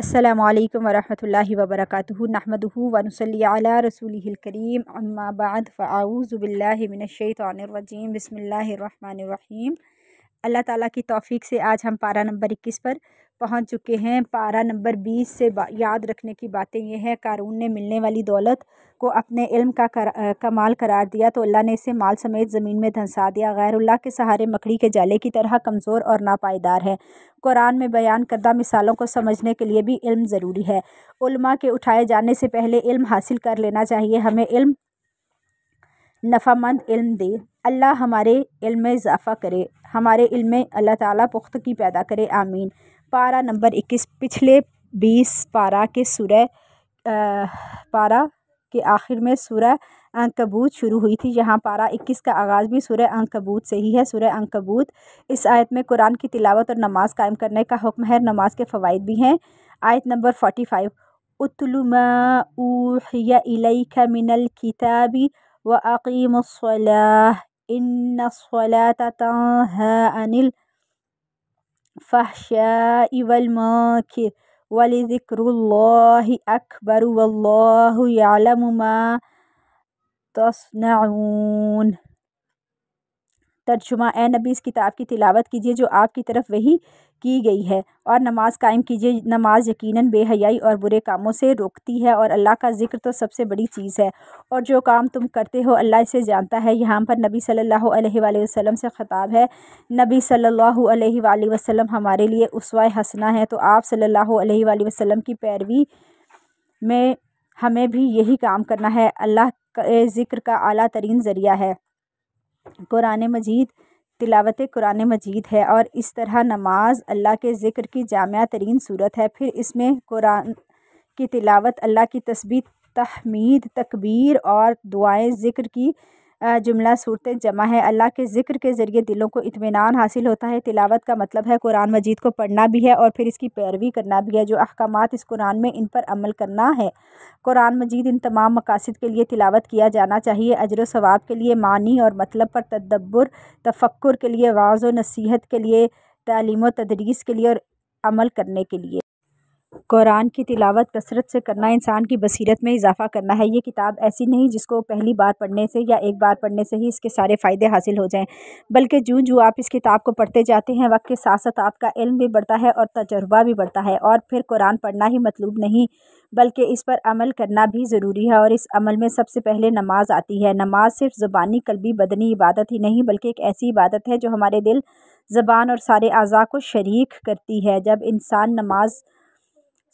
अल्लाम वरहमल वबरक नहमदहू वनसली रसूलकरीम अम्माबाद फ़ाऊज़बिल्लिनशैतरजीम बसमीम अल्लाह ताला की तौफीक से आज हम पारा नंबर इक्कीस पर पहुंच चुके हैं पारा नंबर बीस से याद रखने की बातें यह है कारून ने मिलने वाली दौलत को अपने इल्म का कर, आ, कमाल करार दिया तो अल्लाह ने इसे माल समेत ज़मीन में धंसा दिया अल्लाह के सहारे मकड़ी के जाले की तरह कमज़ोर और नापायदार है कुरान में बयान करदा मिसालों को समझने के लिए भी इल्म ज़रूरी है उल्मा के उठाए जाने से पहले इल्म हासिल कर लेना चाहिए हमें इल्म नफ़ामंद इल्म दे अल्लाह हमारे इल्म में इजाफ़ा करे हमारे इल्म में अल्लाह ताला पुख्तगी पैदा करे आमीन पारा नंबर इक्कीस पिछले बीस पारा के सूर्य पारा के आखिर में सूर्य अंकबूत शुरू हुई थी यहाँ पारा इक्कीस का आगाज़ भी सूर्य अंकबूत से ही है सूर्य अंकबूत इस आयत में कुरान की तिलावत और नमाज कायम करने का हुक्म है नमाज के फ़वाद भी हैं आयत नंबर फोटी फाइव उतलमा मिनल किताबी व अकीम इन الفحشاء والمنكر ولذكر الله أكبر والله يعلم ما تصنعون तर्जुमा ए नबी इस किताब की तिलावत कीजिए जो आपकी तरफ वही की गई है और नमाज कायम कीजिए नमाज यकीनन बेहयाई और बुरे कामों से रोकती है और अल्लाह का जिक्र तो सबसे बड़ी चीज़ है और जो काम तुम करते हो अल्लाह इसे जानता है यहाँ पर नबी सल्लल्लाहु अलैहि वसल्लम से ख़ताब है नबी सल्लल्लाहु अलैहि वसल्लम हमारे लिए उसवा हसना है तो आप सल्ला वसलम की पैरवी में हमें भी यही काम करना है अल्लाह जिक्र का अली तरीन ज़रिया है कुरान मजीद तिलावत कुरान मजीद है और इस तरह नमाज अल्लाह के ज़िक्र की जामिया तरीन सूरत है फिर इसमें कुरान की तिलावत अल्लाह की तस्वीर तहमीद तकबीर और दुआएं ज़िक्र की जुमला सूरतें जमा है अल्लाह के ज़िक्र के ज़रिए दिलों को इतमान हासिल होता है तिलावत का मतलब है कुरान मजीद को पढ़ना भी है और फिर इसकी पैरवी करना भी है जो अहकाम इस कुरान में इन पर अमल करना है कुरान मजीद इन तमाम मकासद के लिए तिलावत किया जाना चाहिए अजर वाब के लिए मानी और मतलब पर तदब्बर तफक्र के लिए वाज व नसीहत के लिए तलीम व तदरीस के लिए और अमल करने के लिए कुरान की तिलावत कसरत से करना इंसान की बसीरत में इजाफ़ा करना है ये किताब ऐसी नहीं जिसको पहली बार पढ़ने से या एक बार पढ़ने से ही इसके सारे फ़ायदे हासिल हो जाएं बल्कि जूँ जूँ आप इस किताब को पढ़ते जाते हैं वक्त के साथ साथ आपका इल्म भी बढ़ता है और तजर्बा भी बढ़ता है और फिर कुरान पढ़ना ही मतलूब नहीं बल्कि इस पर अमल करना भी ज़रूरी है और इस अमल में सबसे पहले नमाज आती है नमाज सिर्फ ज़बानी कलबी बदनी इबादत ही नहीं बल्कि एक ऐसी इबादत है जो हमारे दिल ज़बान और सारे अज़ा को शरीक करती है जब इंसान नमाज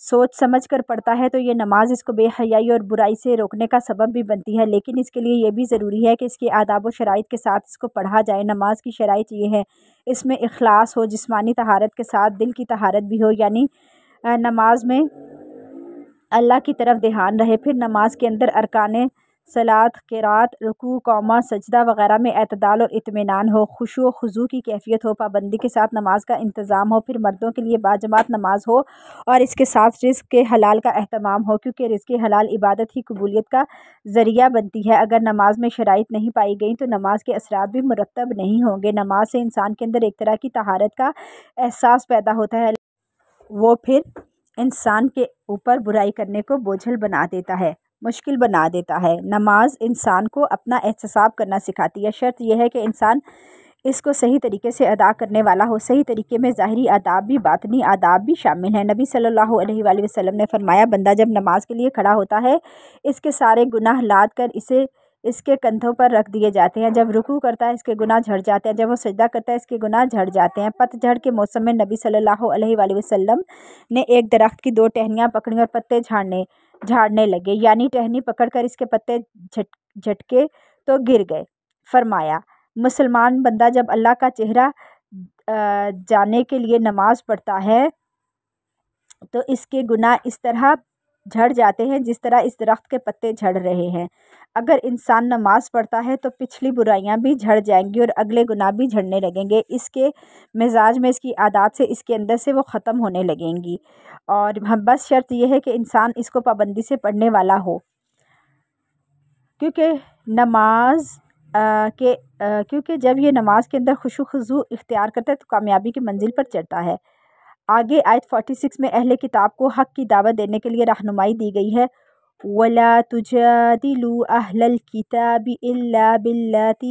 सोच समझ कर पढ़ता है तो ये नमाज़ इसको बेहयाई और बुराई से रोकने का सबब भी बनती है लेकिन इसके लिए यह भी ज़रूरी है कि इसके आदाब व शराइ के साथ इसको पढ़ा जाए नमाज की शराइ ये है इसमें अखलास हो जिसमानी तहारत के साथ दिल की तहारत भी हो यानी नमाज में अल्लाह की तरफ ध्यान रहे फिर नमाज के अंदर अरकान सलात क़िरात रुकू कौमा सजदा वग़ैरह में अतदाल और इतमान हो खुश व खजू की कैफियत हो पाबंदी के साथ नमाज का इंतज़ाम हो फिर मर्दों के लिए बाजमात नमाज हो और इसके साथ रिस्क के हलाल का अहतमाम हो क्योंकि रिस्क हलाल इबादत ही कबूलियत का ज़रिया बनती है अगर नमाज में शराइ नहीं पाई गई तो नमाज के असरा भी मुरतब नहीं होंगे नमाज से इंसान के अंदर एक तरह की तहारत का एहसास पैदा होता है वो फिर इंसान के ऊपर बुराई करने को बोझल बना देता है मुश्किल बना देता है नमाज इंसान को अपना एहतसाब करना सिखाती है शर्त यह है कि इंसान इसको सही तरीके से अदा करने वाला हो सही तरीके में ज़ाहरी आदाब भी बातनी आदाब भी शामिल है नबी सल्लल्लाहु अलैहि वसल्लम ने फरमाया बंदा जब नमाज के लिए खड़ा होता है इसके सारे गुनाह लाद कर इसे इसके कंधों पर रख दिए जाते हैं जब रुकू करता है इसके गुनाह झड़ जाते हैं जब वो सजदा करता है इसके गुनाह झड़ जाते हैं पतझड़ के मौसम में नबी सल्लल्लाहु अलैहि वसल्लम ने एक दरख्त की दो टहनियाँ पकड़ी और पत्ते झाड़ने झाड़ने लगे यानी टहनी पकड़कर इसके पत्ते झट झटके तो गिर गए फरमाया मुसलमान बंदा जब अल्लाह का चेहरा जाने के लिए नमाज़ पढ़ता है तो इसके गुनाह इस तरह झड़ जाते हैं जिस तरह इस दरख्त के पत्ते झड़ रहे हैं अगर इंसान नमाज़ पढ़ता है तो पिछली बुराइयां भी झड़ जाएंगी और अगले गुनाह भी झड़ने लगेंगे इसके मिजाज में इसकी आदत से इसके अंदर से वो ख़त्म होने लगेंगी और बस शर्त यह है कि इंसान इसको पाबंदी से पढ़ने वाला हो क्योंकि नमाज आ, के क्योंकि जब ये नमाज के अंदर खुशू खजू इख्तियार करता है तो कामयाबी की मंजिल पर चढ़ता है آگے آیت 46 میں اہل کتاب کو حق کی دعوت دینے کے لیے رہنمائی دی گئی ہے وَلَا تُجَادِلُوا أَهْلَ الْكِتَابِ إِلَّا بِاللَّاتِ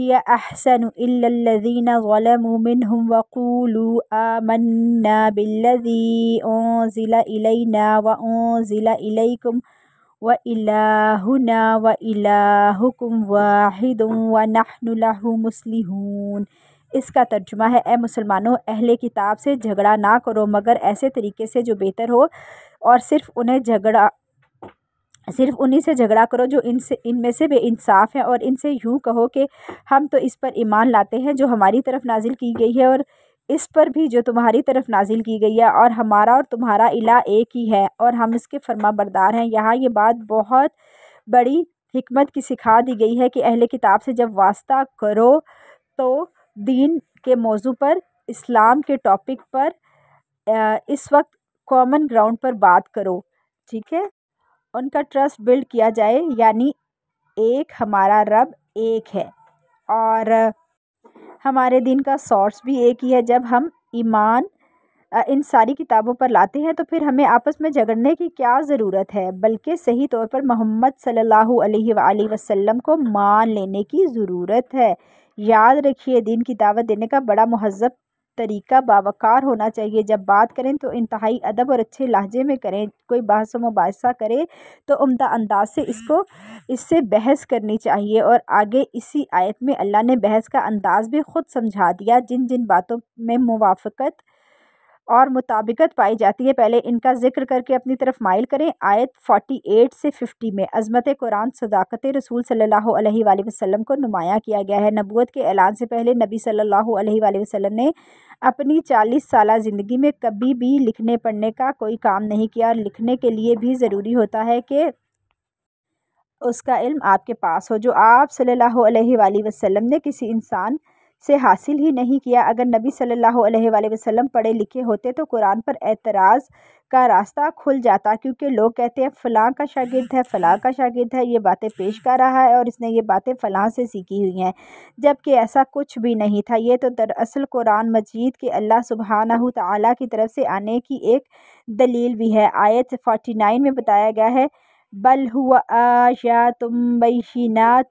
هِيَ أَحْسَنُ إِلَّا الَّذِينَ ظَلَمُوا مِنْهُمْ وَقُولُوا آمَنَّا بِالَّذِي أُنزِلَ إِلَيْنَا وَأُنزِلَ إِلَيْكُمْ وَإِلَاهُنَا وَإِلَاهُكُمْ وَاحِدٌ وَنَحْنُ لَهُ مُسْلِحُونَ इसका तर्जुमा है ए मुसलमानों अहले किताब से झगड़ा ना करो मगर ऐसे तरीके से जो बेहतर हो और सिर्फ उन्हें झगड़ा सिर्फ उन्हीं से झगड़ा करो जो इनसे इनमें से बेइंसाफ़ हैं और इनसे यूँ कहो कि हम तो इस पर ईमान लाते हैं जो हमारी तरफ नाजिल की गई है और इस पर भी जो तुम्हारी तरफ नाजिल की गई है और हमारा और तुम्हारा इला एक ही है और हम इसके फरमा बरदार हैं यहाँ ये बात बहुत बड़ी हमत की सिखा दी गई है कि अहले किताब से जब वास्ता करो तो दीन के मौजू पर इस्लाम के टॉपिक पर इस वक्त कॉमन ग्राउंड पर बात करो ठीक है उनका ट्रस्ट बिल्ड किया जाए यानी एक हमारा रब एक है और हमारे दिन का सोर्स भी एक ही है जब हम ईमान इन सारी किताबों पर लाते हैं तो फिर हमें आपस में झगड़ने की क्या ज़रूरत है बल्कि सही तौर पर मोहम्मद सल्लल्लाहु अलैहि वसल्लम को मान लेने की ज़रूरत है याद रखिए दिन की दावत देने का बड़ा महजब तरीका बावकार होना चाहिए जब बात करें तो इंतहाई अदब और अच्छे लहजे में करें कोई बहस मुबासा करे तो उम्दा अंदाज से इसको इससे बहस करनी चाहिए और आगे इसी आयत में अल्लाह ने बहस का अंदाज भी ख़ुद समझा दिया जिन जिन बातों में मुवाफ़त और मुताबिकत पाई जाती है पहले इनका जिक्र करके अपनी तरफ माइल करें आयत 48 से 50 में अजमत कुरान सदाकत रसूल सल्ला वसम को नुमाया किया गया है नबूत के ऐलान से पहले नबी सल्ला वसम ने अपनी 40 साल ज़िंदगी में कभी भी लिखने पढ़ने का कोई काम नहीं किया और लिखने के लिए भी ज़रूरी होता है कि उसका इल्म आपके पास हो जो आप सल्ला वसम ने किसी इंसान से हासिल ही नहीं किया अगर नबी सल्लल्लाहु अलैहि वसल्लम पढ़े लिखे होते तो कुरान पर एतराज़ का रास्ता खुल जाता क्योंकि लोग कहते हैं फ़लाँ का शागिद है फ़लाँ का शागिद है ये बातें पेश कर रहा है और इसने ये बातें फ़लाँ से सीखी हुई हैं जबकि ऐसा कुछ भी नहीं था ये तो दरअसल कुरान मजीद के अल्लाह सुबहाना ताली की तरफ से आने की एक दलील भी है आयत फोटी में बताया गया है بل هو آيات بينات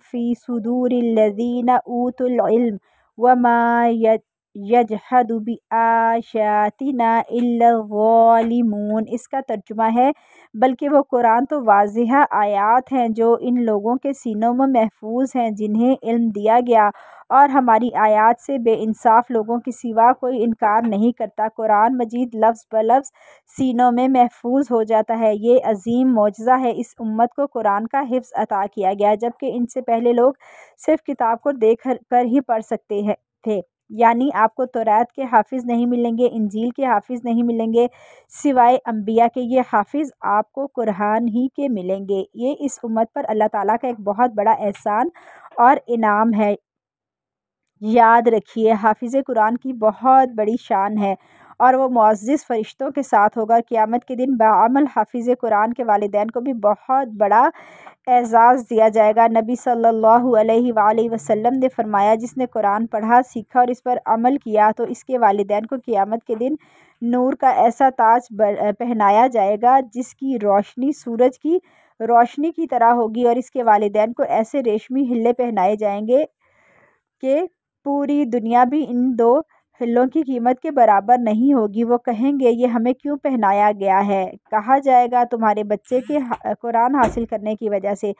في صدور الذين أوتوا العلم وما يتقون यजहदुबी आशातिना आशातना इसका तर्जुमा है बल्कि वो कुरान तो वाज आयात हैं जो इन लोगों के सीनों में महफूज हैं जिन्हें इल्म दिया गया और हमारी आयात से बेानसाफ़ लोगों के सिवा कोई इनकार नहीं करता कुरान मजीद लफ्ज़ ब लफ्ज़ सीनों में महफूज हो जाता है ये अजीम मुजज़ा है इस उम्मत को कुरान का हिफ्ज़ अता किया गया जबकि इनसे पहले लोग सिर्फ किताब को देख कर ही पढ़ सकते हैं थे यानी आपको तोरात के हाफिज़ नहीं मिलेंगे इंजील के हाफिज़ नहीं मिलेंगे सिवाय अम्बिया के ये हाफिज़ आपको कुरान ही के मिलेंगे ये इस उम्मत पर अल्लाह ताला का एक बहुत बड़ा एहसान और इनाम है याद रखिए हाफिज़ कुरान की बहुत बड़ी शान है और वो मुआज़ फ़रिश्तों के साथ होगा और क़्यामत के दिन बामल हाफिज़ कुरान के वालदेन को भी बहुत बड़ा एज़ाज़ दिया जाएगा नबी सल्लल्लाहु अलैहि वसल्लम ने फरमाया जिसने कुरान पढ़ा सीखा और इस पर अमल किया तो इसके वालदेन को क़ियामत के दिन नूर का ऐसा ताज पहनाया जाएगा जिसकी रोशनी सूरज की रोशनी की तरह होगी और इसके वालदेन को ऐसे रेशमी हिले पहनाए जाएंगे कि पूरी दुनिया भी इन दो हिलों की कीमत के बराबर नहीं होगी वो कहेंगे ये हमें क्यों पहनाया गया है कहा जाएगा तुम्हारे बच्चे के कुरान हासिल करने की वजह से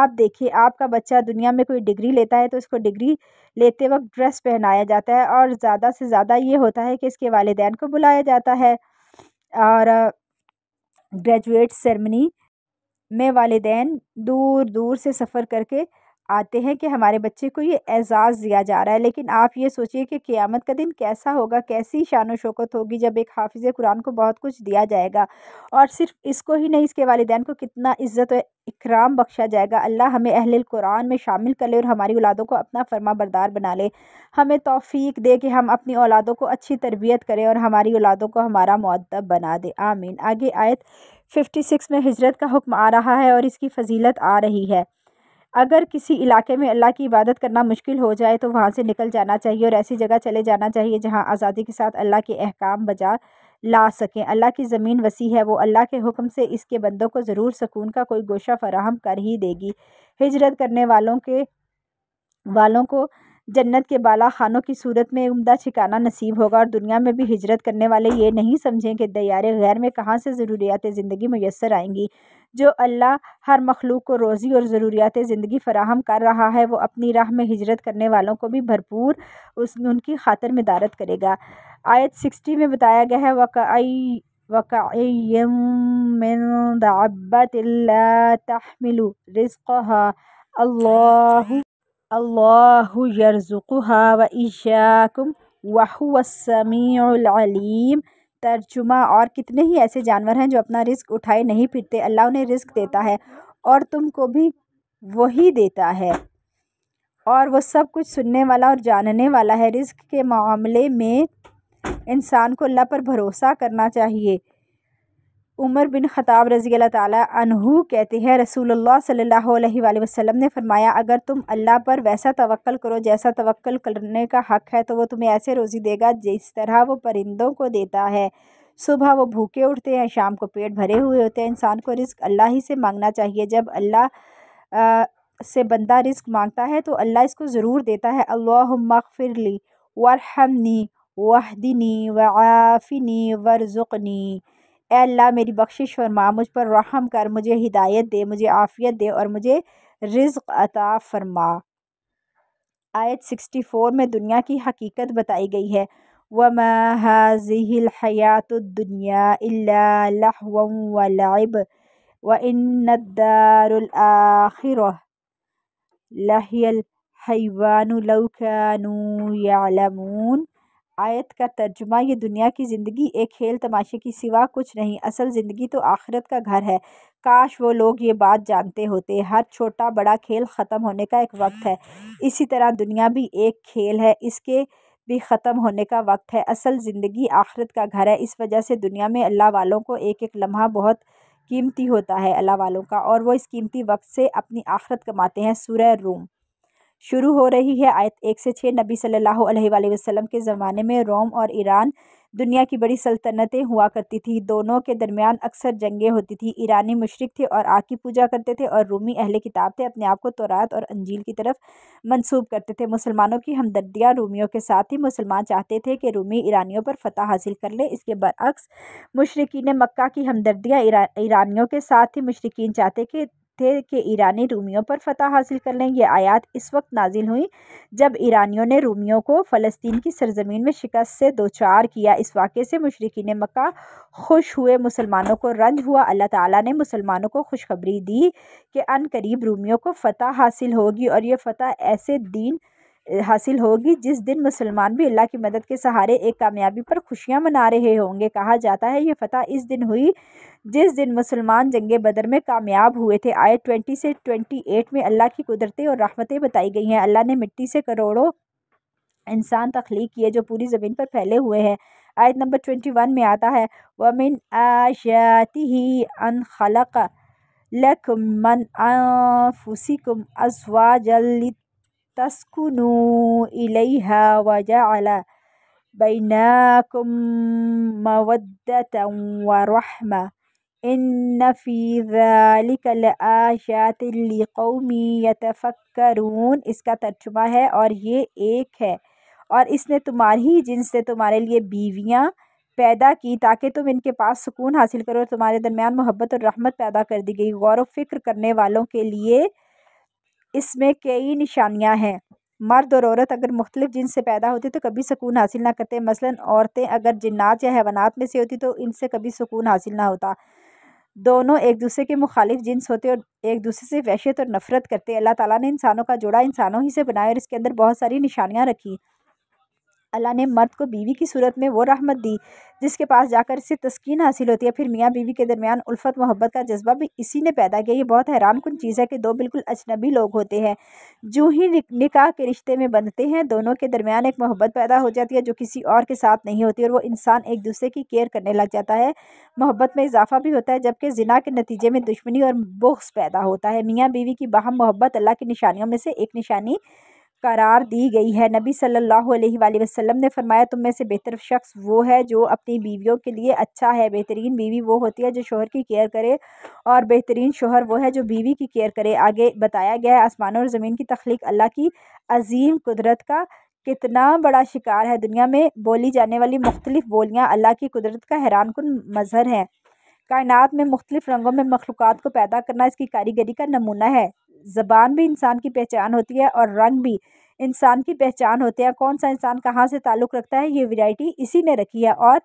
आप देखिए आपका बच्चा दुनिया में कोई डिग्री लेता है तो इसको डिग्री लेते वक्त ड्रेस पहनाया जाता है और ज़्यादा से ज़्यादा ये होता है कि इसके वालदेन को बुलाया जाता है और ग्रेजुएट सेरेमनी में वालदे दूर दूर से सफ़र करके आते हैं कि हमारे बच्चे को ये एजाज़ दिया जा रहा है लेकिन आप ये सोचिए कि क़्यामत का दिन कैसा होगा कैसी शान शौकत होगी जब एक हाफिज़ कुरान को बहुत कुछ दिया जाएगा और सिर्फ इसको ही नहीं इसके वालदान को कितना इज़्ज़त इकराम बख्शा जाएगा अल्लाह हमें अहल कुरान में शामिल कर ले और हमारी औलादों को अपना फर्मा बरदार बना ले हमें तोफ़ी दे कि हम अपनी औलादों को अच्छी तरबियत करें और हमारी औलादों को हमारा मददब बना दे आमीन आगे आयत 56 में हिजरत का हुक्म आ रहा है और इसकी फजीलत आ रही है अगर किसी इलाके में अल्लाह की इबादत करना मुश्किल हो जाए तो वहाँ से निकल जाना चाहिए और ऐसी जगह चले जाना चाहिए जहाँ आज़ादी के साथ अल्लाह के अहकाम बजा ला सकें अल्लाह की ज़मीन वसी है वो अल्लाह के हुक्म से इसके बंदों को ज़रूर सकून का कोई गोशा फराहम कर ही देगी हिजरत करने वालों के वालों को जन्नत के बाला खानों की सूरत में उम्दा ठिकाना नसीब होगा और दुनिया में भी हिजरत करने वाले ये नहीं समझें कि दयारे गैर में कहाँ से ज़रूरियात ज़िंदगी मैसर आएंगी जो अल्लाह हर मखलूक को रोज़ी और ज़रूरियात ज़िंदगी फ़राहम कर रहा है वो अपनी राह में हिजरत करने वालों को भी भरपूर उस उनकी खातर में दारत करेगा आयत सिक्सटी में बताया गया है वक़ाई वक़ाबतमिल रिज़्क़हा व ईशाकुम तर्जुमा और कितने ही ऐसे जानवर हैं जो अपना रिस्क उठाए नहीं फिरते अल्लाह उन्हें रिस्क देता है और तुमको भी वही देता है और वो सब कुछ सुनने वाला और जानने वाला है रिस्क के मामले में इंसान को अल्लाह पर भरोसा करना चाहिए उमर बिन ख़ताब रज़ी अल्लाह कहते हैं रसूलुल्लाह सल्लल्लाहु अलैहि वसल्लम ने फरमाया अगर तुम अल्लाह पर वैसा तवक्ल करो जैसा तवक्ल करने का हक़ है तो वो तुम्हें ऐसे रोज़ी देगा जिस तरह वो परिंदों को देता है सुबह वो भूखे उठते हैं शाम को पेट भरे हुए होते हैं इंसान को रिस्क अल्लाह ही से मांगना चाहिए जब अल्लाह से बंदा रिस्क मांगता है तो अल्लाह इसको ज़रूर देता है अल्लाफ़िरली वरहमनी वहदिनी वाफिनी वरजुकनी ए अल्लाह मेरी बख्शिश फरमा मुझ पर रहम कर मुझे हिदायत दे मुझे आफ़ियत दे और मुझे रिज्क अता फरमा आयत 64 में दुनिया की हकीकत बताई गई है वम हाजिल दुनिया वलाइब व इनदारखिर लहियल हैवान आयत का तर्जुमा ये दुनिया की ज़िंदगी एक खेल तमाशे की सिवा कुछ नहीं असल ज़िंदगी तो आखिरत का घर है काश वो लोग ये बात जानते होते हर छोटा बड़ा खेल ख़त्म होने का एक वक्त है इसी तरह दुनिया भी एक खेल है इसके भी ख़त्म होने का वक्त है असल ज़िंदगी आखिरत का घर है इस वजह से दुनिया में अल्लाह वालों को एक एक लम्हा बहुत कीमती होता है अल्लाह वालों का और वो इस कीमती वक्त से अपनी आखरत कमाते हैं सूर्य रूम शुरू हो रही है आयत एक से छः नबी सल्लल्लाहु अलैहि वसल्लम के ज़माने में रोम और ईरान दुनिया की बड़ी सल्तनतें हुआ करती थी दोनों के दरमियान अक्सर जंगें होती थी ईरानी मशरक थे और आग की पूजा करते थे और रूमी अहले किताब थे अपने आप को तोरात और अंजील की तरफ मंसूब करते थे मुसलमानों की हमदर्दियाँ रूमियों के साथ ही मुसलमान चाहते थे कि रूमी ईरानियों पर फतह हासिल कर ले इसके बरअक्स मशरकिन मक्का की हमदर्दियाँ ईरानियों के साथ ही मशरकिन चाहते कि थे कि ईरानी रूमियों पर फतह हासिल कर लें ये आयात इस वक्त नाजिल हुई जब ईरानियों ने रूमियों को फ़लस्तीन की सरजमीन में शिकस्त से दोचार किया इस वाक़े से मशरकिन मक्का खुश हुए मुसलमानों को रंज हुआ अल्लाह ताला ने मुसलमानों को खुशखबरी दी कि अन करीब रूमियों को फतह हासिल होगी और ये फतह ऐसे दीन हासिल होगी जिस दिन मुसलमान भी अल्लाह की मदद के सहारे एक कामयाबी पर खुशियां मना रहे होंगे कहा जाता है ये फ़तह इस दिन हुई जिस दिन मुसलमान जंग बदर में कामयाब हुए थे आयत ट्वेंटी से ट्वेंटी एट में अल्लाह की कुदरतें और राहमतें बताई गई हैं अल्लाह ने मिट्टी से करोड़ों इंसान तख्लीक किए जो पूरी ज़मीन पर फैले हुए हैं आयत नंबर ट्वेंटी वन में आता है वमिन आशाती ही अन खलक लख मन अजवा जल تسكنوا إليها وجعل بينكم مودة ورحمة إن في ذلك لآيات لقौम यतफ़क्करून इसका तर्जुमा है और ये एक है और इसने तुम्हारी जिनसे तुम्हारे लिए बीवियाँ पैदा की ताकि तुम इनके पास सुकून हासिल करो और तुम्हारे दरमियान मोहब्बत और रहमत पैदा कर दी गई गौर व फ़िक्र करने वालों के लिए इसमें कई निशानियाँ हैं मर्द और औरत अगर मुख्तलिफ जिन से पैदा होती तो कभी सुकून हासिल ना करते मसलन औरतें अगर जिन्नात या हैवानात में से होती तो इनसे कभी सुकून हासिल ना होता दोनों एक दूसरे के मुखालिफ जिन्स होते और एक दूसरे से वहशत और नफ़रत करते अल्लाह ताला ने इंसानों का जोड़ा इंसानों ही से बनाया और इसके अंदर बहुत सारी निशानियाँ रखी अल्लाह ने मर्द को बीवी की सूरत में वो रहमत दी जिसके पास जाकर इससे तस्कीन हासिल होती है फिर मियाँ बीवी के दरमियान उल्फत मोहब्बत का जज्बा भी इसी ने पैदा किया ये बहुत हैरान कन चीज़ है कि दो बिल्कुल अजनबी लोग होते हैं जो ही निकाह के रिश्ते में बंधते हैं दोनों के दरमियान एक मोहब्बत पैदा हो जाती है जो किसी और के साथ नहीं होती और वो इंसान एक दूसरे की केयर करने लग जाता है मोहब्बत में इजाफा भी होता है जबकि जिना के नतीजे में दुश्मनी और बुख्स पैदा होता है मियाँ बीवी की बाहम मोहब्बत अल्लाह की निशानियों में से एक निशानी करार दी गई है नबी सल्लल्लाहु अलैहि वसल्लम ने फरमाया तुम में से बेहतर शख्स वो है जो अपनी बीवियों के लिए अच्छा है बेहतरीन बीवी वो होती है जो शोहर की केयर करे और बेहतरीन शोहर वो है जो बीवी की केयर करे आगे बताया गया है आसमान और ज़मीन की तख्लीक अल्लाह की अजीम कुदरत का कितना बड़ा शिकार है दुनिया में बोली जाने वाली मुख्तलिफ़ बोलियाँ अल्लाह की कुदरत का हैरान कन मज़हर है कायनात में मुख्तलिफ़ रंगों में मखलूक को पैदा करना इसकी कारीगरी का नमूना है ज़बान भी इंसान की पहचान होती है और रंग भी इंसान की पहचान होते हैं कौन सा इंसान कहाँ से ताल्लुक़ रखता है ये वैरायटी इसी ने रखी है और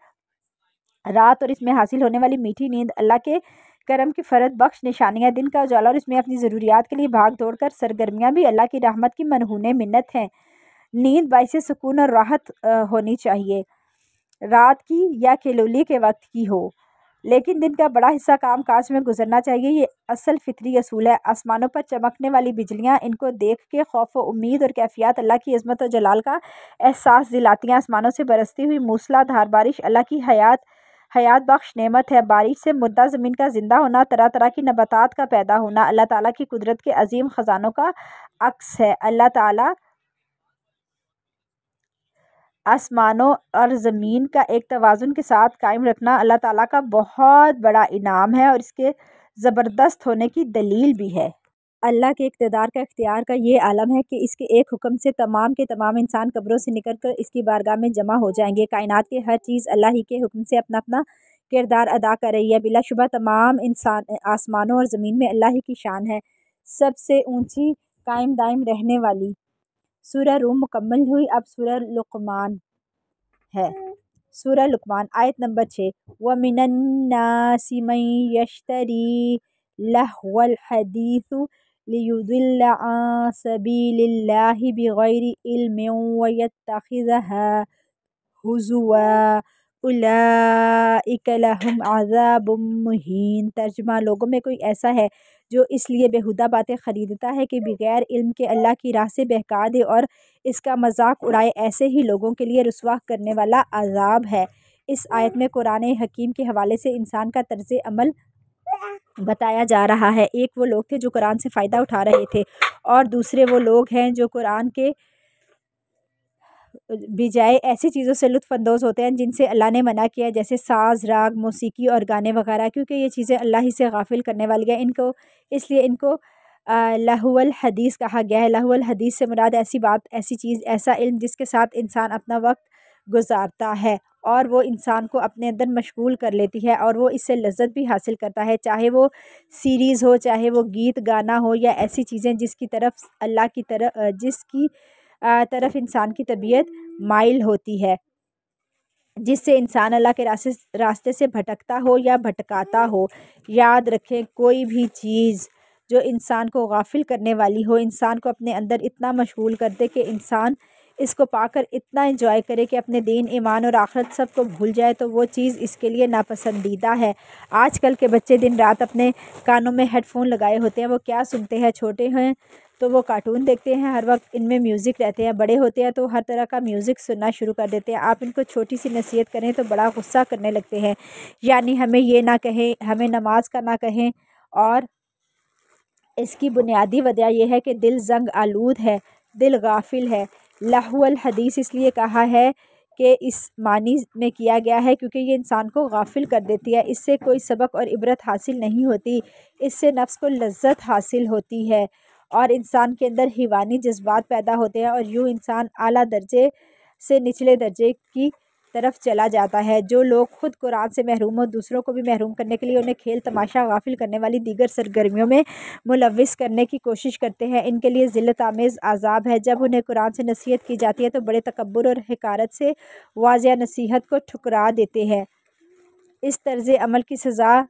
रात और इसमें हासिल होने वाली मीठी नींद अल्लाह के करम की फ़रत बख्श निशानियाँ दिन का उजाला और इसमें अपनी ज़रूरियात के लिए भाग दौड़ कर सरगर्मियाँ भी अल्लाह की रहमत की मनहून मिन्नत हैं नींद बाईस सुकून और राहत होनी चाहिए रात की या खिलौली के वक्त की हो लेकिन दिन का बड़ा हिस्सा कामकाज में गुजरना चाहिए ये असल फितरी असूल है आसमानों पर चमकने वाली बिजलियाँ इनको देख के खौफ उम्मीद और कैफियत अल्लाह की अजमत और जलाल का एहसास दिलाती हैं आसमानों से बरसती हुई मूसलाधार बारिश अल्लाह की हयात हयात बख्श नेमत है बारिश से मुर्दा ज़मीन का ज़िंदा होना तरह तरह की नबातात का पैदा होना अल्लाह ताला की कुदरत के अजीम ख़जानों का अक्स है अल्लाह ताला आसमानों और ज़मीन का एक तोज़ुन के साथ कायम रखना अल्लाह ताला का बहुत बड़ा इनाम है और इसके ज़बरदस्त होने की दलील भी है अल्लाह के इकतदार का इख्तियार का ये आलम है कि इसके एक हुक्म से तमाम के तमाम इंसान कब्रों से निकल कर इसकी बारगाह में जमा हो जाएंगे कायनात के हर चीज़ अल्लाह ही के हुक्म से अपना अपना किरदार अदा कर रही है बिलाशुबा तमाम इंसान आसमानों और ज़मीन में अल्लाह ही की शान है सबसे ऊँची कायम दायम रहने वाली सूर्य रूम मुकम्मल हुई अब सूर्य लुकमान है सूर्य लुकमान आयत नंबर छः व मिनन्नासिमई यशतरी लहवल हदीस सबीलाही बग़ैर इल्म वयतखा हज़ुआ उलाकलहम तर्जमा लोगों में कोई ऐसा है जो इसलिए बेहुदा बातें ख़रीदता है कि बग़ैर इल्म के अल्लाह की राह से बहका दे और इसका मजाक उड़ाए ऐसे ही लोगों के लिए रसवा करने वाला अजाब है इस आयत में कुरान हकीम के हवाले से इंसान का तर्ज अमल बताया जा रहा है एक वो लोग थे जो कुरान से फ़ायदा उठा रहे थे और दूसरे वो लोग हैं जो कुरान के बिजाए ऐसी चीज़ों से लुफ़ानंदोज़ होते हैं जिनसे अल्लाह ने मना किया है जैसे साज राग मौसीकी और गाने वगैरह क्योंकि ये चीज़ें अल्लाह ही से गाफिल करने वाली है इनको इसलिए इनको लहुल हदीस कहा गया है लहुल हदीस से मुराद ऐसी बात ऐसी चीज़ ऐसा इल्म जिसके साथ इंसान अपना वक्त गुजारता है और वो इंसान को अपने अंदर मशगूल कर लेती है और वो इससे लज्जत भी हासिल करता है चाहे वो सीरीज़ हो चाहे वो गीत गाना हो या ऐसी चीज़ें जिसकी तरफ अल्लाह की तरफ जिसकी तरफ इंसान की तबीयत माइल होती है जिससे इंसान अल्लाह के रास्ते रास्ते से भटकता हो या भटकाता हो याद रखें कोई भी चीज़ जो इंसान को गाफिल करने वाली हो इंसान को अपने अंदर इतना मशगूल कर दे कि इंसान इसको पाकर इतना इन्जॉय करे कि अपने दीन ईमान और आखरत सब को भूल जाए तो वो चीज़ इसके लिए नापसंदीदा है आजकल के बच्चे दिन रात अपने कानों में हेडफोन लगाए होते हैं वो क्या सुनते हैं छोटे हैं तो वो कार्टून देखते हैं हर वक्त इनमें म्यूज़िक रहते हैं बड़े होते हैं तो हर तरह का म्यूज़िक सुनना शुरू कर देते हैं आप इनको छोटी सी नसीहत करें तो बड़ा गुस्सा करने लगते हैं यानी हमें ये ना कहें हमें नमाज का ना कहें और इसकी बुनियादी वजह यह है कि दिल जंग आलूद है दिल गाफिल है लहुल हदीस इसलिए कहा है कि इस मानी में किया गया है क्योंकि ये इंसान को गाफिल कर देती है इससे कोई सबक और इबरत हासिल नहीं होती इससे नफ्स को लज्जत हासिल होती है और इंसान के अंदर हिवानी जज्बात पैदा होते हैं और यूँ इंसान आला दर्जे से निचले दर्जे की तरफ चला जाता है जो लोग खुद कुरान से महरूम हो दूसरों को भी महरूम करने के लिए उन्हें खेल तमाशा गाफिल करने वाली दीगर सरगर्मियों में मुलविस करने की कोशिश करते हैं इनके लिए ज़िलत आमेज़ आज़ाब है जब उन्हें कुरान से नसीहत की जाती है तो बड़े तकबर और हकारत से वाजिया नसीहत को ठुकरा देते हैं इस तर्ज अमल की सज़ा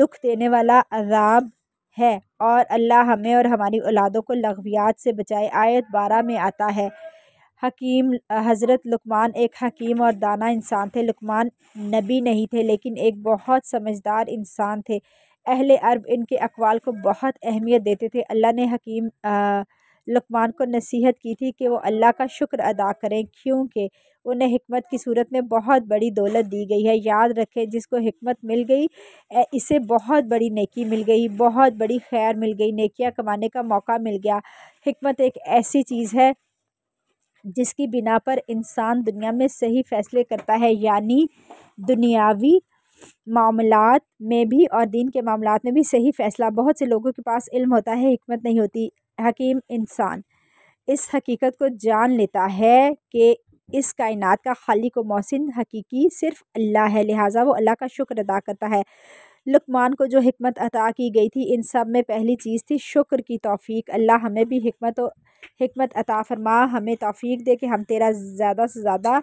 दुख देने वाला अजाब है और अल्लाह हमें और हमारी औलादों को लगवियात से बचाए आयत बारह में आता है हकीम हज़रत लुकमान एक हकीम और दाना इंसान थे लुकमान नबी नहीं थे लेकिन एक बहुत समझदार इंसान थे अहल अरब इनके अकवाल को बहुत अहमियत देते थे अल्लाह ने हकीम लुकमान को नसीहत की थी कि वो अल्लाह का शुक्र अदा करें क्योंकि उन्हें हमत की सूरत में बहुत बड़ी दौलत दी गई है याद रखें जिसको हमत मिल गई इसे बहुत बड़ी नेकी मिल गई बहुत बड़ी खैर मिल गई नेकियां कमाने का मौका मिल गया हमत एक ऐसी चीज़ है जिसकी बिना पर इंसान दुनिया में सही फैसले करता है यानी दुनियावी मामला में भी और दीन के मामला में भी सही फैसला बहुत से लोगों के पास इल्म होता है हमत नहीं होती हकीम इंसान इस हकीकत को जान लेता है कि इस कायनात का खालिक व मौसिन हकीकी सिर्फ अल्लाह है लिहाजा वो अल्लाह का शुक्र अदा करता है लुकमान को जो हमत अता की गई थी इन सब में पहली चीज़ थी शुक्र की तोफ़ी अल्लाह हमें भी हमत हमत अता फरमा हमें तोफ़ी दे कि हम तेरा ज़्यादा से ज़्यादा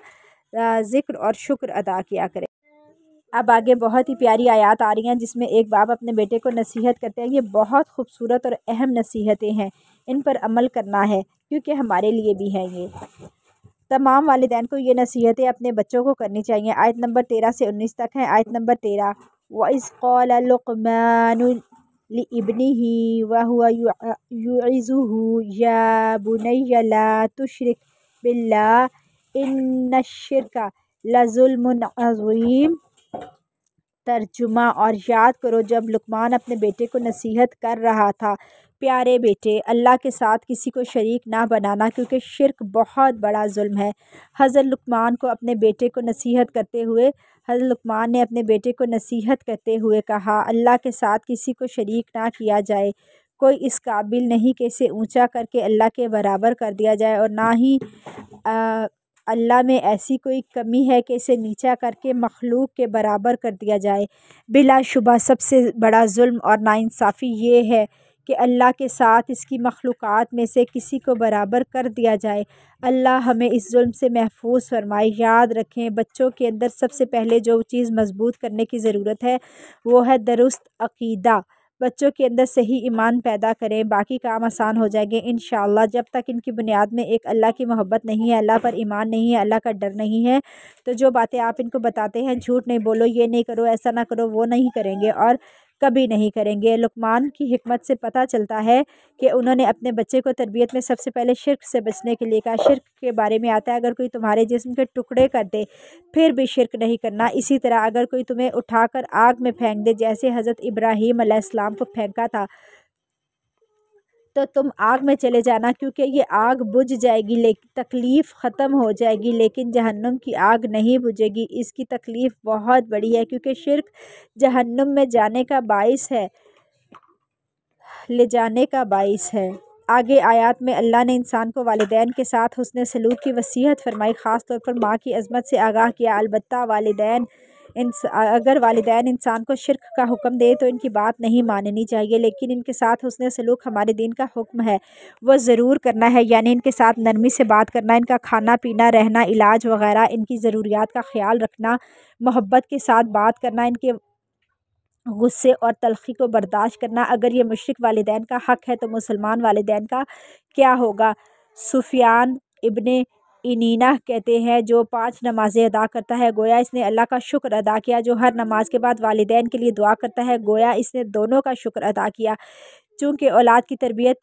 ज़िक्र और शुक्र अदा किया करें अब आगे बहुत ही प्यारी आयात आ रही हैं जिसमें एक बाप अपने बेटे को नसीहत करते हैं ये बहुत खूबसूरत और अहम नसीहतें हैं इन पर अमल करना है क्योंकि हमारे लिए भी हैं ये तमाम वालदान को ये नसीहतें अपने बच्चों को करनी चाहिए आयत नंबर तेरह से उन्नीस तक हैं आयत नंबर तेरह वइस कौलुकमान लिबनिह वहुआ युइज़ुहु या बुनैया ला तुशरिक बिल्ला इन्नशिरक लजुल्मन अज़ीम तर्जुमा और याद करो जब लुकमान अपने बेटे को नसीहत कर रहा था प्यारे बेटे अल्लाह के साथ किसी को शरीक ना बनाना क्योंकि शिरक बहुत बड़ा जुल्म है हज़र लुकमान को अपने बेटे को नसीहत करते हुए हज़रत लुक़मान ने अपने बेटे को नसीहत करते हुए कहा अल्लाह के साथ किसी को शरीक ना किया जाए कोई इस काबिल नहीं कि इसे ऊँचा करके अल्लाह के बराबर कर दिया जाए और ना ही अल्लाह में ऐसी कोई कमी है कि इसे नीचा करके मखलूक के बराबर कर दिया जाए बिलाशुबा सबसे बड़ा जुल्म और नाानसाफ़ी ये है कि अल्लाह के साथ इसकी मखलूक़ात में से किसी को बराबर कर दिया जाए अल्लाह हमें इस जुल्म से महफूज फरमाए याद रखें बच्चों के अंदर सबसे पहले जो चीज़ मज़बूत करने की ज़रूरत है वो है दुरुस्त अकीदा बच्चों के अंदर सही ईमान पैदा करें बाकी काम आसान हो जाएंगे इन जब तक इनकी बुनियाद में एक अल्लाह की मोहब्बत नहीं है अल्लाह पर ईमान नहीं है अल्लाह का डर नहीं है तो जो बातें आप इनको बताते हैं झूठ नहीं बोलो ये नहीं करो ऐसा ना करो वो नहीं करेंगे और कभी नहीं करेंगे लुकमान की हमत से पता चलता है कि उन्होंने अपने बच्चे को तरबियत में सबसे पहले शिरक से बचने के लिए कहा शिरक के बारे में आता है अगर कोई तुम्हारे जिसम के टुकड़े कर दे फिर भी शिरक नहीं करना इसी तरह अगर कोई तुम्हें उठाकर आग में फेंक दे जैसे हज़रत इब्राहिम को फेंका था तो तुम आग में चले जाना क्योंकि ये आग बुझ जाएगी लेकिन तकलीफ़ ख़त्म हो जाएगी लेकिन जहन्नुम की आग नहीं बुझेगी इसकी तकलीफ़ बहुत बड़ी है क्योंकि शिरक जहन्नुम में जाने का बाइस है ले जाने का बाइस है आगे आयात में अल्लाह ने इंसान को वालदान के साथ उसने सलूक की वसीहत फरमाई ख़ास तौर पर माँ की अजमत से आगाह किया अलबत् वालदान अगर वालदान इंसान को शिरक का हुक्म दे तो इनकी बात नहीं माननी चाहिए लेकिन इनके साथ उसने सलूक हमारे दिन का हुक्म है वह ज़रूर करना है यानी इनके साथ नरमी से बात करना इनका खाना पीना रहना इलाज वगैरह इनकी ज़रूरियात का ख्याल रखना मोहब्बत के साथ बात करना इनके गुस्से और तलखी को बर्दाश्त करना अगर ये मशरक वालदान का हक़ है तो मुसलमान वालदान का क्या होगा सुफियान इबन इनीना कहते हैं जो पांच नमाजें अदा करता है गोया इसने अल्लाह का शुक्र अदा किया जो हर नमाज के बाद वालदेन के लिए दुआ करता है गोया इसने दोनों का शुक्र अदा किया चूँकि औलाद की तरबियत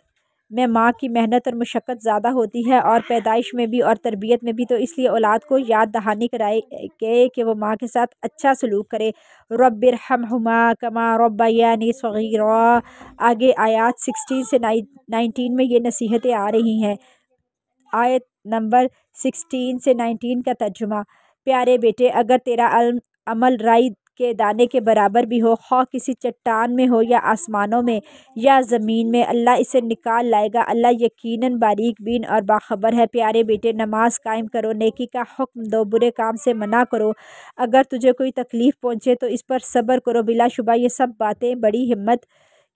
में माँ की मेहनत और मशक्क़त ज़्यादा होती है और पैदाइश में भी और तरबियत में भी तो इसलिए औलाद को याद दहानी कराए गए कि वो माँ के साथ अच्छा सलूक करे रबिर हम हमा कमा रब्बानी आगे आयात सिक्सटीन से नाइनटीन में ये नसीहतें आ रही हैं आयत नंबर सिक्सटीन से नाइनटीन का तर्जुमा प्यारे बेटे अगर तेरा अमल राई के दाने के बराबर भी हो खौ किसी चट्टान में हो या आसमानों में या ज़मीन में अल्लाह इसे निकाल लाएगा अल्लाह यकीनन बारीक बीन और बाखबर है प्यारे बेटे नमाज कायम करो नेकी का हुक्म दो बुरे काम से मना करो अगर तुझे कोई तकलीफ़ पहुँचे तो इस पर सब्र करो बिलाशुबा ये सब बातें बड़ी हिम्मत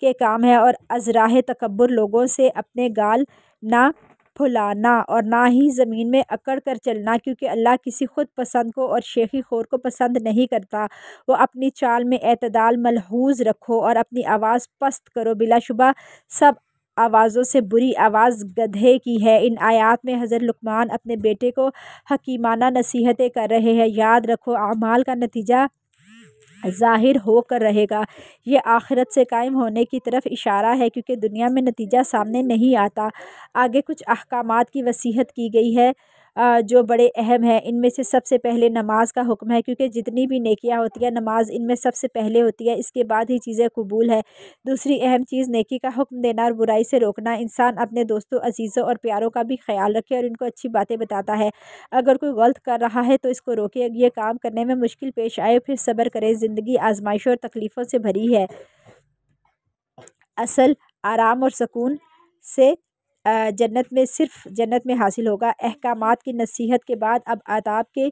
के काम है और अजराह तकबर लोगों से अपने गाल ना फुलाना और ना ही ज़मीन में अकड़ कर चलना क्योंकि अल्लाह किसी खुद पसंद को और शेखी खोर को पसंद नहीं करता वो अपनी चाल में अतदाल मलहूज रखो और अपनी आवाज़ पस्त करो बिलाशुबा सब आवाज़ों से बुरी आवाज़ गधे की है इन आयात में हज़रत लुकमान अपने बेटे को हकीमाना नसीहतें कर रहे हैं याद रखो अमाल का नतीजा ज़ाहिर होकर रहेगा ये आखिरत से कायम होने की तरफ इशारा है क्योंकि दुनिया में नतीजा सामने नहीं आता आगे कुछ अहकाम की वसीहत की गई है जो बड़े अहम हैं इनमें से सबसे पहले नमाज का हुक्म है क्योंकि जितनी भी नेकियां होती हैं नमाज इनमें सबसे पहले होती है इसके बाद ही चीज़ें कबूल है दूसरी अहम चीज़ नेकी का हुक्म देना और बुराई से रोकना इंसान अपने दोस्तों अजीज़ों और प्यारों का भी ख्याल रखे और इनको अच्छी बातें बताता है अगर कोई गलत कर रहा है तो इसको रोके ये काम करने में मुश्किल पेश आए फिर सब्र करे ज़िंदगी आजमाइशों और तकलीफ़ों से भरी है असल आराम और सुकून से जन्नत में सिर्फ जन्नत में हासिल होगा अहकाम की नसीहत के बाद अब आदाब के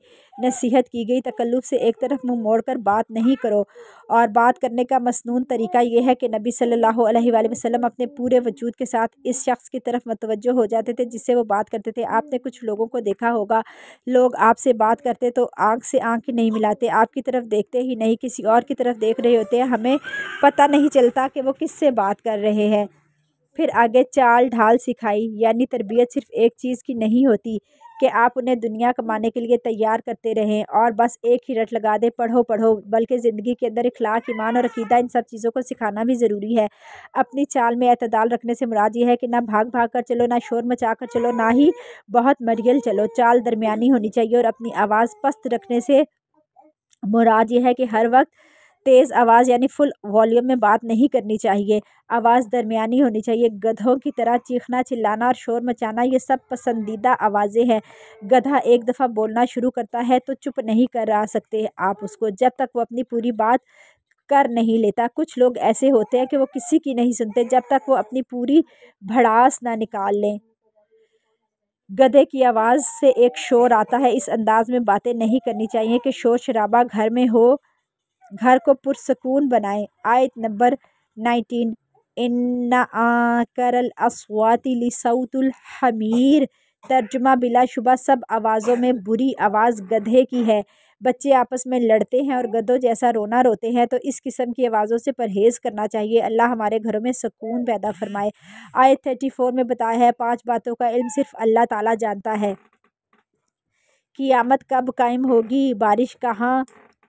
नसीहत की गई तकल्लुफ़ से एक तरफ मुंह कर बात नहीं करो और बात करने का मसनून तरीका यह है कि नबी सल्लल्लाहु अलैहि वसल्लम अपने पूरे वजूद के साथ इस शख्स की तरफ मतवजो हो जाते थे जिससे वो बात करते थे आपने कुछ लोगों को देखा होगा लोग आपसे बात करते तो आँख से आँख नहीं मिलाते आपकी तरफ देखते ही नहीं किसी और की तरफ देख रहे होते हैं हमें पता नहीं चलता कि वो किससे बात कर रहे हैं फिर आगे चाल ढाल सिखाई यानी तरबियत सिर्फ एक चीज़ की नहीं होती कि आप उन्हें दुनिया कमाने के लिए तैयार करते रहें और बस एक ही रट लगा दें पढ़ो पढ़ो बल्कि ज़िंदगी के अंदर इखलाक ईमान और अकीदा इन सब चीज़ों को सिखाना भी ज़रूरी है अपनी चाल में अतदाल रखने से मुराद ये है कि ना भाग भाग कर चलो ना शोर मचा कर चलो ना ही बहुत मरियल चलो चाल दरमिया होनी चाहिए और अपनी आवाज़ पस्त रखने से मुराद ये है कि हर वक्त तेज़ आवाज़ यानी फुल वॉल्यूम में बात नहीं करनी चाहिए आवाज़ दरमियानी होनी चाहिए गधों की तरह चीखना चिल्लाना और शोर मचाना ये सब पसंदीदा आवाज़ें हैं गधा एक दफ़ा बोलना शुरू करता है तो चुप नहीं करा सकते आप उसको जब तक वो अपनी पूरी बात कर नहीं लेता कुछ लोग ऐसे होते हैं कि वो किसी की नहीं सुनते जब तक वो अपनी पूरी भड़ास ना निकाल लें गधे की आवाज़ से एक शोर आता है इस अंदाज़ में बातें नहीं करनी चाहिए कि शोर शराबा घर में हो घर को पुरसकून बनाएँ आयत नंबर नाइनटीन करल असवातिली सऊतुल हमीर बिला बिलाशुबा सब आवाज़ों में बुरी आवाज़ गधे की है बच्चे आपस में लड़ते हैं और गधों जैसा रोना रोते हैं तो इस किस्म की आवाज़ों से परहेज़ करना चाहिए अल्लाह हमारे घरों में सुकून पैदा फरमाए आयत थर्टी फोर में बताया है पांच बातों का इल्म सिर्फ अल्लाह ताला जानता है कि आमद कब कायम होगी बारिश कहाँ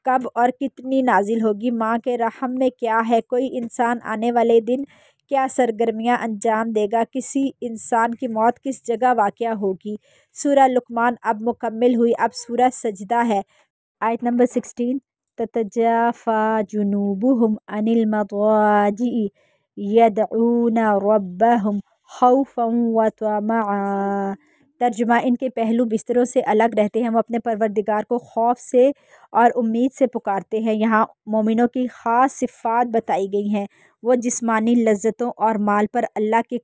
कब और कितनी नाजिल होगी माँ के रहम में क्या है कोई इंसान आने वाले दिन क्या सरगर्मियाँ अंजाम देगा किसी इंसान की मौत किस जगह वाक़ होगी सूरह लुकमान अब मुकम्मल हुई अब सूरह सजदा है आयत नंबर सिक्सटीन ततजाफ़ा हम अनिल मवाजी यदून रब्बहम खौफ़ व तर्जुमा इनके पहलू बिस्तरों से अलग रहते हैं हम अपने परवरदिगार को खौफ से और उम्मीद से पुकारते हैं यहाँ मोमिनों की ख़ास सिफ़ात बताई गई हैं वो जिस्मानी लज्जतों और माल पर अल्लाह के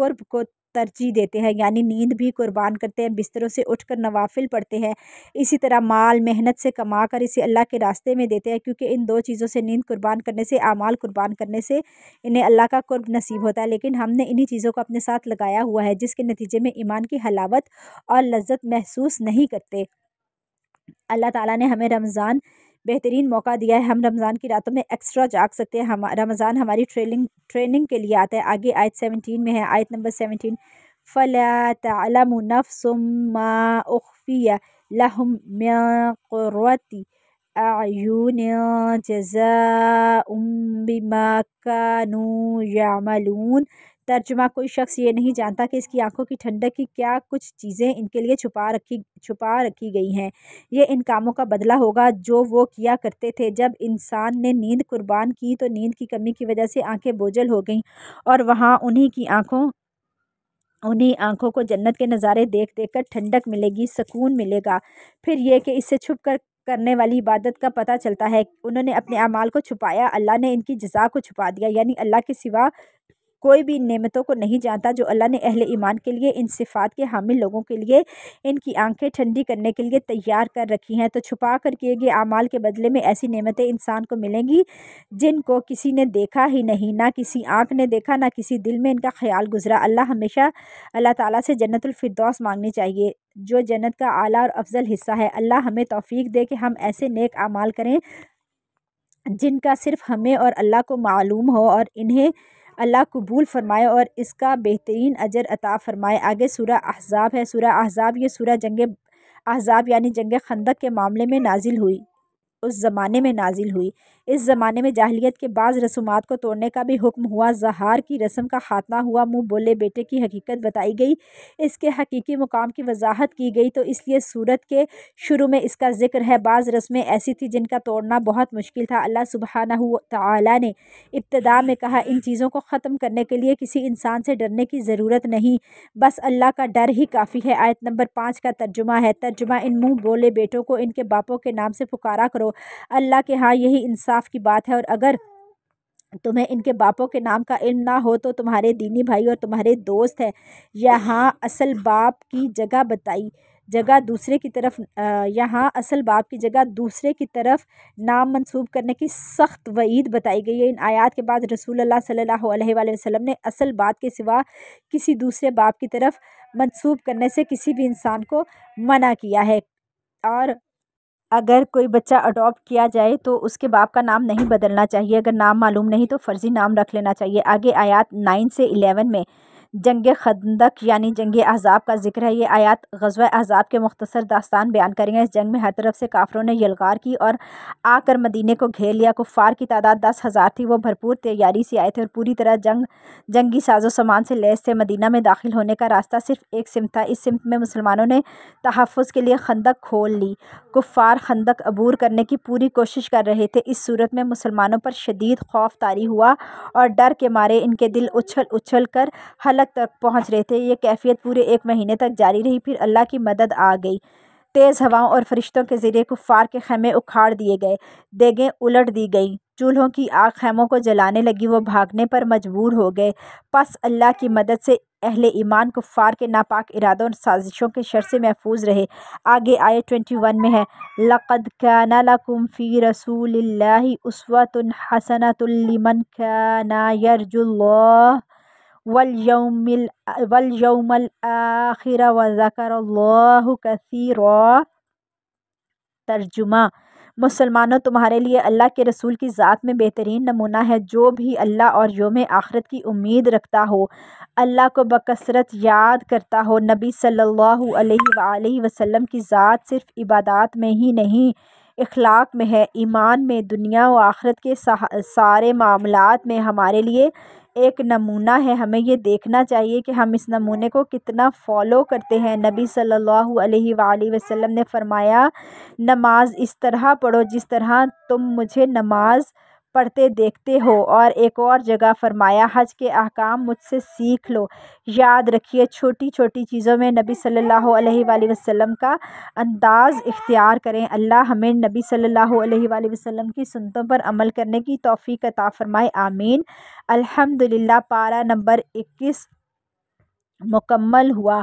कुर्ब को तरजीह देते हैं यानी नींद भी कुर्बान करते हैं बिस्तरों से उठकर नवाफिल पढ़ते हैं इसी तरह माल मेहनत से कमा कर इसे अल्लाह के रास्ते में देते हैं क्योंकि इन दो चीज़ों से नींद कुर्बान करने से आमाल कुर्बान करने से इन्हें अल्लाह का कुर्ब नसीब होता है लेकिन हमने इन्हीं चीज़ों को अपने साथ लगाया हुआ है जिसके नतीजे में ईमान की हलावत और लज्जत महसूस नहीं करते अल्लाह ताला ने हमें रमज़ान बेहतरीन मौका दिया है हम रमज़ान की रातों में एक्स्ट्रा जाग सकते हैं हम रमज़ान हमारी ट्रेनिंग ट्रेनिंग के लिए आता है आगे आयत सेवनटीन में है आयत नंबर सेवनटीन फ़ला तलम नफ़सुमा लहम क़ुरती आयुन जजा बिमा कानू यामलून तर्जुमा कोई शख्स ये नहीं जानता कि इसकी आंखों की ठंडक की क्या कुछ चीज़ें इनके लिए छुपा रखी छुपा रखी गई हैं ये इन कामों का बदला होगा जो वो किया करते थे जब इंसान ने नींद कुर्बान की तो नींद की कमी की वजह से आंखें बोझल हो गईं और वहाँ उन्हीं की आंखों उन्हीं आंखों को जन्नत के नज़ारे देख देख कर ठंडक मिलेगी सुकून मिलेगा फिर यह कि इससे छुप कर करने वाली इबादत का पता चलता है उन्होंने अपने अमाल को छुपाया अल्लाह ने इनकी जजा को छुपा दिया यानी अल्लाह के सिवा कोई भी नेमतों को नहीं जानता जो अल्लाह ने अहले ईमान के लिए इन सिफ़ात के हामिल लोगों के लिए इनकी आंखें ठंडी करने के लिए तैयार कर रखी हैं तो छुपा कर किए गए अमाल के बदले में ऐसी नेमतें इंसान को मिलेंगी जिनको किसी ने देखा ही नहीं ना किसी आँख ने देखा ना किसी दिल में इनका ख्याल गुजरा अल्लाह हमेशा अल्लाह ताली से जन्नतफरदौस मांगनी चाहिए जो जन्नत का आला और अफजल हिस्सा है अल्लाह हमें तोफ़ी दे कि हम ऐसे नेक अमाल करें जिनका सिर्फ़ हमें और अल्लाह को मालूम हो और इन्हें अल्लाह कबूल फ़रमाए और इसका बेहतरीन अजर अता फ़रमाए आगे सूरा अहज़ाब है सूरा अहज़ाब ये सूरा जंग अहज़ाब यानी जंग खंदक के मामले में नाजिल हुई उस ज़माने में नाजिल हुई इस ज़माने में जाहलीत के बाद रसूमात को तोड़ने का भी हुक्म हुआ जहार की रस्म का खात्मा हुआ मुँह बोले बेटे की हकीकत बताई गई इसके हकीकी मुकाम की वजाहत की गई तो इसलिए सूरत के शुरू में इसका जिक्र है बाज़ रस्में ऐसी थी जिनका तोड़ना बहुत मुश्किल था अल्लाह सुबहाना तला ने इब्तदा में कहा इन चीज़ों को ख़त्म करने के लिए किसी इंसान से डरने की ज़रूरत नहीं बस अल्लाह का डर ही काफ़ी है आयत नंबर पाँच का तर्जुमा है तर्जुमा इन मुँह बोले बेटों को इनके बापों के नाम से पुकारा करो अल्लाह के हाँ यही इंसान इंसाफ की बात है और अगर तुम्हें इनके बापों के नाम का इल्म ना हो तो तुम्हारे दीनी भाई और तुम्हारे दोस्त हैं यहाँ असल बाप की जगह बताई जगह दूसरे की तरफ यहाँ असल बाप की जगह दूसरे की तरफ नाम मंसूब करने की सख्त वईद बताई गई है इन आयात के बाद रसूल सल्लल्लाहु अलैहि वसल्लम ने असल बाप के सिवा किसी दूसरे बाप की तरफ मंसूब करने से किसी भी इंसान को मना किया है और अगर कोई बच्चा अडॉप्ट किया जाए तो उसके बाप का नाम नहीं बदलना चाहिए अगर नाम मालूम नहीं तो फ़र्ज़ी नाम रख लेना चाहिए आगे आयात नाइन से इलेवन में जंग खंदक यानी जंग अजाब का जिक्र है ये आयात गजवा अजाब के मुख्तर दास्तान बयान करेंगे इस जंग में हर तरफ से काफरों ने यलगार की और आकर मदीने को घेर लिया कुफ़ार की तादाद दस हज़ार थी वो भरपूर तैयारी से आए थे और पूरी तरह जंग जंगी साजो सामान से लैस थे मदीना में दाखिल होने का रास्ता सिर्फ एक सिमत था इस सिमत में मुसलमानों ने तहफ़ के लिए खंदक खोल ली कुफ़ार खंदक अबूर करने की पूरी कोशिश कर रहे थे इस सूरत में मुसलमानों पर शदीद खौफ तारी हुआ और डर के मारे इनके दिल उछल उछल कर हल तक तक पहुंच रहे थे ये कैफियत पूरे एक महीने तक जारी रही फिर अल्लाह की मदद आ गई तेज़ हवाओं और फरिश्तों के ज़रिए कुफ़ार के खेमे उखाड़ दिए गए देगें उलट दी गईं चूल्हों की आग खेमों को जलाने लगी वो भागने पर मजबूर हो गए पस अल्लाह की मदद से अहले ईमान कुफ़ार के नापाक इरादों और साजिशों के शर से महफूज रहे आगे आए ट्वेंटी वन में है लक़द क्या लकुम फ़ी रसूल उसवतन हसनतुल्लिमन क्या यरजुल्ला वल वलयमल आखिर वज़कर कसीरा तर्जुमा मुसलमानों तुम्हारे लिए अल्लाह के रसूल की ज़ात में बेहतरीन नमूना है जो भी अल्लाह और योम आखरत की उम्मीद रखता हो अल्लाह को बकसरत याद करता हो नबी सल्लल्लाहु अलैहि वसल्लम की ज़ात सिर्फ इबादत में ही नहीं इखलाक में है ईमान में दुनिया व आखरत के सारे मामलात में हमारे लिए एक नमूना है हमें ये देखना चाहिए कि हम इस नमूने को कितना फ़ॉलो करते हैं नबी सल्लल्लाहु अलैहि वसल्लम ने फ़रमाया नमाज़ इस तरह पढ़ो जिस तरह तुम मुझे नमाज़ पढ़ते देखते हो और एक और जगह फरमाया हज के अहकाम मुझसे सीख लो याद रखिए छोटी छोटी चीज़ों में नबी सल्लल्लाहु अलैहि वसल्लम का अंदाज़ इख्तियार करें अल्लाह हमें नबी सल्लल्लाहु अलैहि वसल्लम की सुनतों पर अमल करने की तोफ़ी अता फ़रमाए आमीन अल्हम्दुलिल्लाह पारा नंबर इक्कीस मुकम्मल हुआ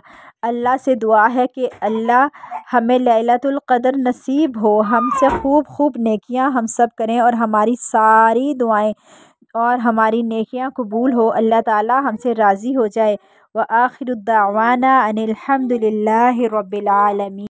अल्लाह से दुआ है कि अल्लाह हमें लैलतुल नसीब हो हमसे खूब खूब नेकियां हम सब करें और हमारी सारी दुआएं और हमारी नेकियां कबूल हो अल्लाह ताला हमसे राज़ी हो जाए व आखिर दावाना अनिलहमदिल्ला रबालमीन